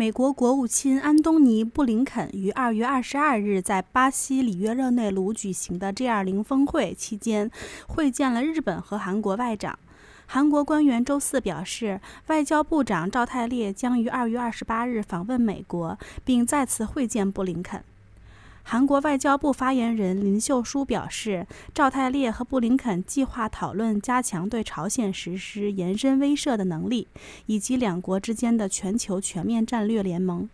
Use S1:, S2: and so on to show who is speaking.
S1: 美国国务卿安东尼·布林肯于2月22日在巴西里约热内卢举行的 G20 峰会期间会见了日本和韩国外长。韩国官员周四表示，外交部长赵泰烈将于2月28日访问美国，并再次会见布林肯。韩国外交部发言人林秀书表示，赵泰烈和布林肯计划讨论加强对朝鲜实施延伸威慑的能力，以及两国之间的全球全面战略联盟。